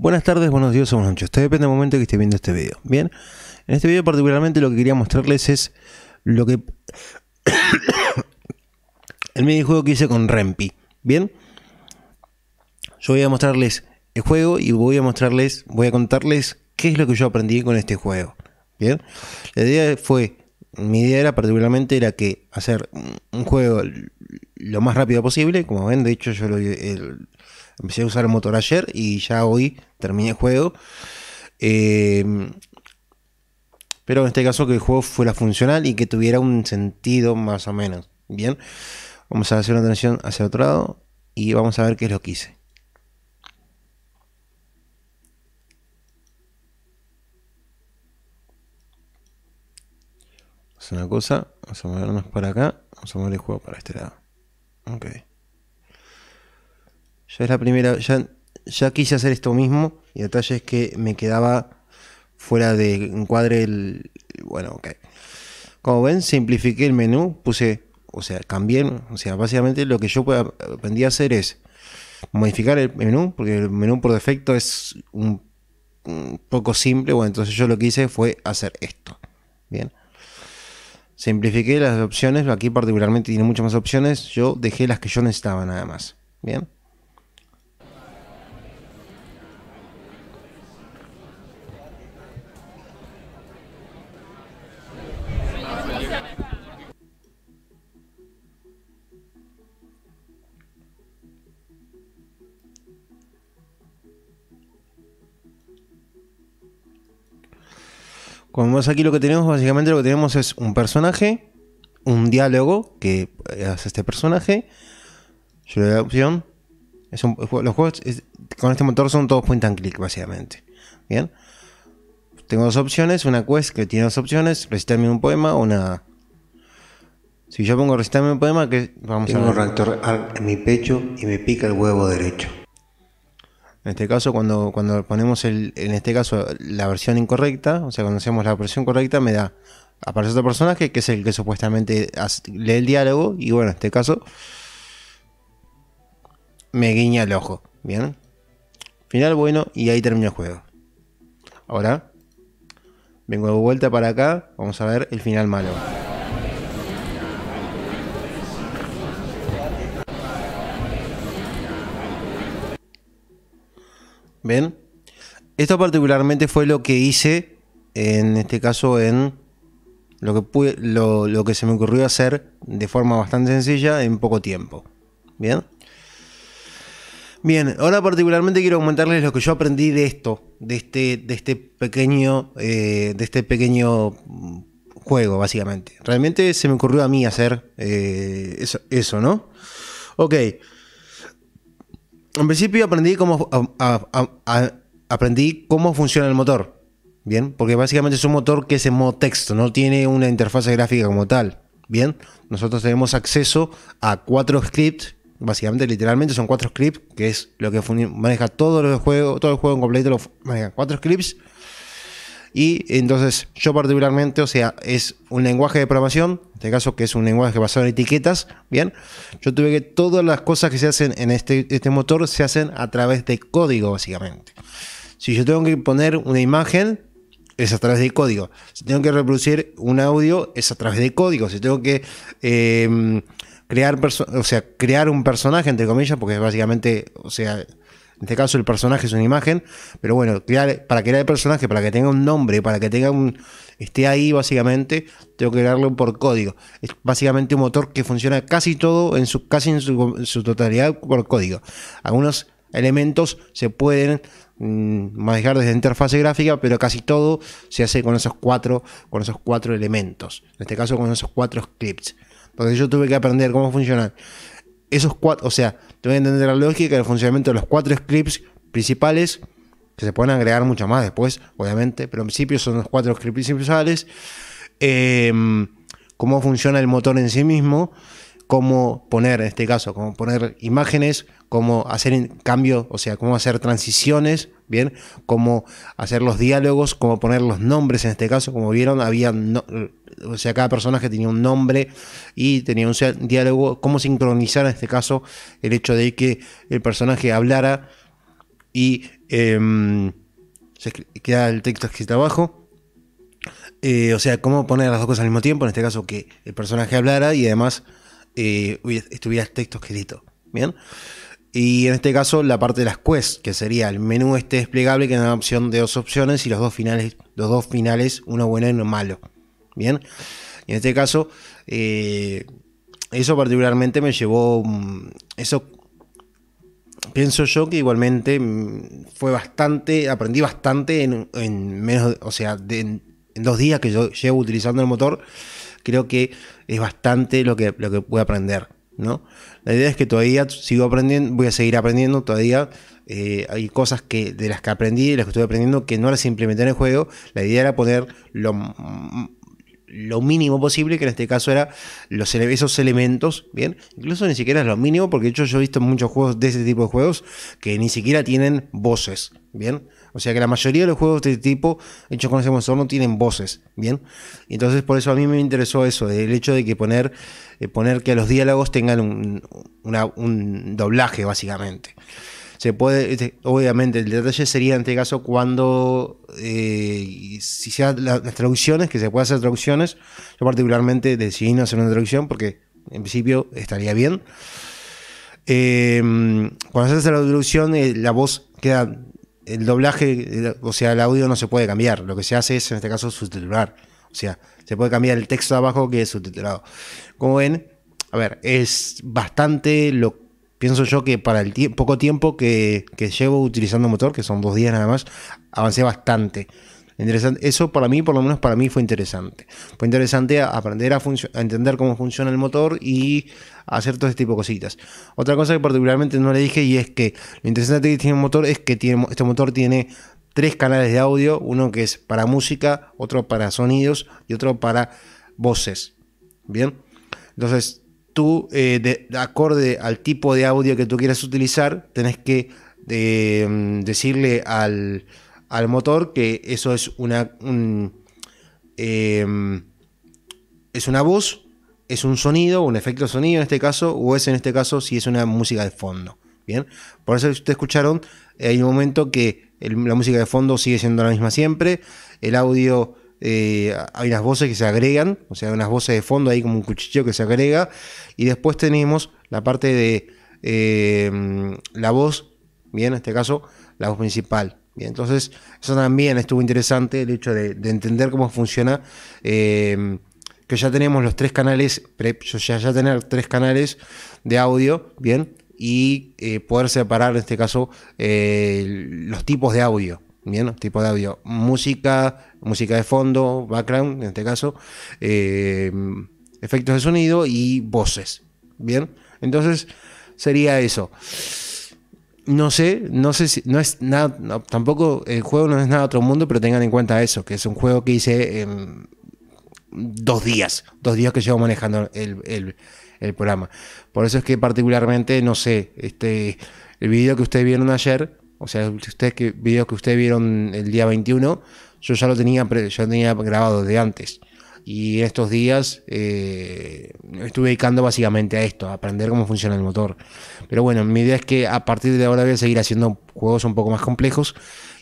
Buenas tardes, buenos días o buenas noches. Esto depende del momento que esté viendo este video. Bien, en este video particularmente lo que quería mostrarles es lo que... el juego que hice con Rempi. Bien, yo voy a mostrarles el juego y voy a mostrarles, voy a contarles qué es lo que yo aprendí con este juego. Bien, la idea fue, mi idea era particularmente era que hacer un juego lo más rápido posible, como ven, de hecho yo lo... El, Empecé a usar el motor ayer y ya hoy terminé el juego. Em, pero en este caso que el juego fuera funcional y que tuviera un sentido más o menos. Bien, vamos a hacer una atención hacia otro lado y vamos a ver qué es lo que hice. Es una cosa, vamos a movernos para acá, vamos a mover el juego para este lado. Okay. Ya es la primera, ya, quise hacer esto mismo y el detalle es que me quedaba fuera de encuadre el... Bueno, ok. Como ven, simplifiqué el menú, puse, o sea, cambié, o sea, básicamente lo que yo aprendí a hacer es modificar el menú, porque el menú por defecto es un, poco simple, bueno, entonces yo lo que hice fue hacer esto. Bien. Simplifiqué las opciones, aquí particularmente tiene muchas más opciones, yo dejé las que yo necesitaba nada más. Bien. aquí lo que tenemos, básicamente lo que tenemos es un personaje, un diálogo que eh, hace este personaje. Yo le doy la opción. los juegos con este motor son todos point and click, básicamente. Bien. Tengo dos opciones, una quest que tiene dos opciones, recitarme un poema una... Si yo pongo recitarme un poema, que vamos a... Tengo un reactor en mi pecho y me pica el huevo derecho. En este caso, cuando, cuando ponemos en este caso la versión incorrecta, o sea, cuando hacemos la versión correcta, me da, aparece otro personaje que es el que supuestamente lee el diálogo y bueno, en este caso me guiña el ojo, ¿bien? Final bueno y ahí termina el juego. Ahora, vengo de vuelta para acá, vamos a ver el final malo. ¿Bien? Esto particularmente fue lo que hice, en este caso, en lo que, lo, que se me ocurrió hacer de forma bastante sencilla en poco tiempo. ¿Bien? Bien, ahora particularmente quiero comentarles lo que yo aprendí de esto, de este, de este pequeño, eh, de este pequeño juego, básicamente. Realmente se me ocurrió a mí hacer eh, eso, eso, ¿no? Ok en principio aprendí cómo, aprendí cómo funciona el motor. Bien, porque básicamente es un motor que es en modo texto, no tiene una interfaz gráfica como tal. Bien, nosotros tenemos acceso a cuatro scripts, básicamente, literalmente son cuatro scripts, que es lo que maneja todo el juego, todo el juego en completo cuatro scripts y entonces yo particularmente, o sea, es un lenguaje de programación, en este caso que es un lenguaje basado en etiquetas, ¿bien? Yo tuve que todas las cosas que se hacen en este, este, motor se hacen a través de código, básicamente. Si yo tengo que poner una imagen, es a través de código. Si tengo que reproducir un audio, es a través de código. Si tengo que... Em, crear, o sea, crear un personaje, entre comillas, porque básicamente, o sea, en este caso el personaje es una imagen, pero bueno, para crear el personaje, para que tenga un nombre, para que tenga un esté ahí básicamente, tengo que crearlo por código. Es básicamente un motor que funciona casi todo en su casi en su, totalidad por código. Algunos elementos se pueden mm, manejar desde interfase gráfica, pero casi todo se hace con esos cuatro con esos cuatro elementos. En este caso con esos cuatro clips, porque yo tuve que aprender cómo funcionan esos cuatro, o sea, te voy a entender la lógica del funcionamiento de los cuatro scripts principales, que se pueden agregar mucho más después, obviamente, pero en principio son los cuatro scripts principales, em, cómo funciona el motor en sí mismo cómo poner, en este caso, cómo poner imágenes, cómo hacer cambios, o sea, cómo hacer transiciones, ¿bien? Cómo hacer los diálogos, cómo poner los nombres, en este caso, como vieron, había, o sea, cada personaje tenía un nombre y tenía un diálogo, cómo sincronizar, en este caso, el hecho de que el personaje hablara y em, se queda el texto escrito abajo. Eh, o sea, cómo poner las dos cosas al mismo tiempo, en este caso que el personaje hablara y además eh, estuviera el texto escrito. ¿Bien? Y en este caso, la parte de las quests, que sería el menú este desplegable, que es una opción de dos opciones y los dos finales, los dos finales, uno bueno y uno malo. Bien. en este caso, eh, eso particularmente me llevó. Mm, eso pienso yo que igualmente mm, fue bastante, aprendí bastante en, menos, o sea, en, en, dos días que yo llevo utilizando el motor creo que es bastante lo que, lo que puedo aprender. ¿no? La idea es que todavía sigo aprendiendo, voy a seguir aprendiendo todavía. Eh, hay cosas que, de las que aprendí, y las que estoy aprendiendo, que no las implementé en el juego. La idea era poner lo, mm, mínimo posible, que en este caso era los, esos elementos, ¿bien? Incluso ni siquiera es lo mínimo, porque de hecho yo he visto muchos juegos de ese tipo de juegos que ni siquiera tienen voces, ¿bien? O sea que la mayoría de los juegos de este tipo hechos con ese monstruo, no tienen voces, ¿bien? entonces por eso a mí me interesó eso, el hecho de que poner, eh, poner que los diálogos tengan un, doblaje, básicamente. Se puede, este, obviamente, el detalle sería en este caso cuando, eh, si sean las traducciones, que se puedan hacer traducciones. Yo particularmente decidí no hacer una traducción porque en principio estaría bien. Eh, cuando cuando hace la traducción, la voz queda el doblaje, o sea, el audio no se puede cambiar. Lo que se hace es, en este caso, subtitular. O sea, se puede cambiar el texto de abajo que es subtitulado. Como ven, a ver, es bastante lo pienso yo que para el poco tiempo que, que llevo utilizando el motor, que son dos días nada más, avancé bastante. Interesante. Eso para mí, por lo menos para mí, fue interesante. Fue interesante aprender a, entender cómo funciona el motor y hacer todo este tipo de cositas. Otra cosa que particularmente no le dije y es que lo interesante que tiene un motor es que tiene, este motor tiene tres canales de audio, uno que es para música, otro para sonidos y otro para voces. Bien, entonces tú, eh, de, acorde al tipo de audio que tú quieras utilizar, tenés que eh, decirle al, al motor, que eso es una. Em, es una voz, es un sonido, un efecto de sonido en este caso, o es en este caso si es una música de fondo. Bien, por eso ustedes escucharon, eh, hay un momento que la música de fondo sigue siendo la misma siempre, el audio. Eh, hay unas voces que se agregan, o sea, unas voces de fondo ahí como un cuchillo que se agrega, y después tenemos la parte de em, la voz, bien, en este caso, la voz principal, entonces eso también estuvo interesante, el hecho de, entender cómo funciona, em, que ya tenemos los tres canales, ya, ya tener tres canales de audio, bien, y eh, poder separar en este caso eh, los tipos de audio. Bien, tipo de audio, música, música de fondo, background en este caso, em, efectos de sonido y voces. Bien, entonces sería eso no sé, no sé si, no es nada, tampoco el juego no es nada otro mundo, pero tengan en cuenta eso, que es un juego que hice dos días, dos días que llevo manejando el, el, programa. Por eso es que particularmente, no sé, este, el video que ustedes vieron ayer, o sea, el que, video que ustedes vieron el día 21, yo ya lo tenía, yo tenía grabado de antes. Y estos días eh, estuve dedicando básicamente a esto, a aprender cómo funciona el motor. Pero bueno, mi idea es que a partir de ahora voy a seguir haciendo juegos un poco más complejos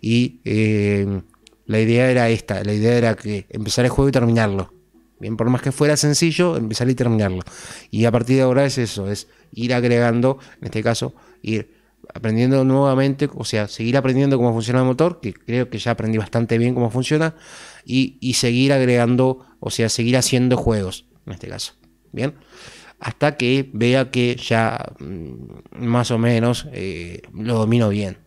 y eh, la idea era esta, la idea era que empezar el juego y terminarlo. Bien, por más que fuera sencillo, empezar y terminarlo. Y a partir de ahora es eso, es ir agregando, en este caso, ir aprendiendo nuevamente, o sea, seguir aprendiendo cómo funciona el motor, que creo que ya aprendí bastante bien cómo funciona, y seguir agregando o sea, seguir haciendo juegos, en este caso. Bien. Hasta que vea que ya mm, más o menos eh, lo domino bien.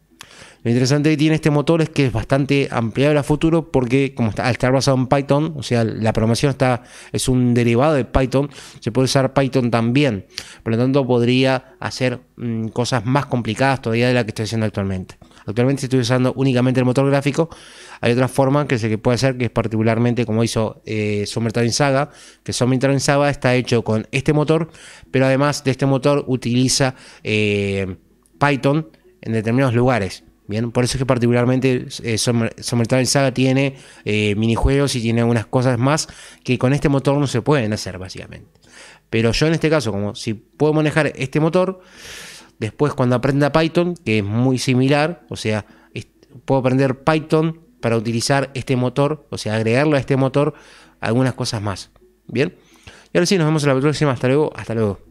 Lo interesante que tiene este motor es que es bastante ampliable a futuro porque como está, al estar basado en Python, o sea, la programación está, es un derivado de Python, se puede usar Python también. Por lo tanto, podría hacer mm, cosas más complicadas todavía de las que estoy haciendo actualmente. Actualmente estoy usando únicamente el motor gráfico. Hay otra forma que se puede hacer, que es particularmente como hizo eh, Summertime Saga, que Summertime Saga está hecho con este motor, pero además de este motor utiliza eh, Python en determinados lugares. Bien, por eso es que particularmente eh, Summertime Saga tiene eh, minijuegos y tiene algunas cosas más que con este motor no se pueden hacer básicamente. Pero yo en este caso, como si puedo manejar este motor, Después cuando aprenda Python, que es muy similar, o sea, puedo aprender Python para utilizar este motor, o sea, agregarlo a este motor algunas cosas más. Bien. Y ahora sí, nos vemos en la próxima. Hasta luego. Hasta luego.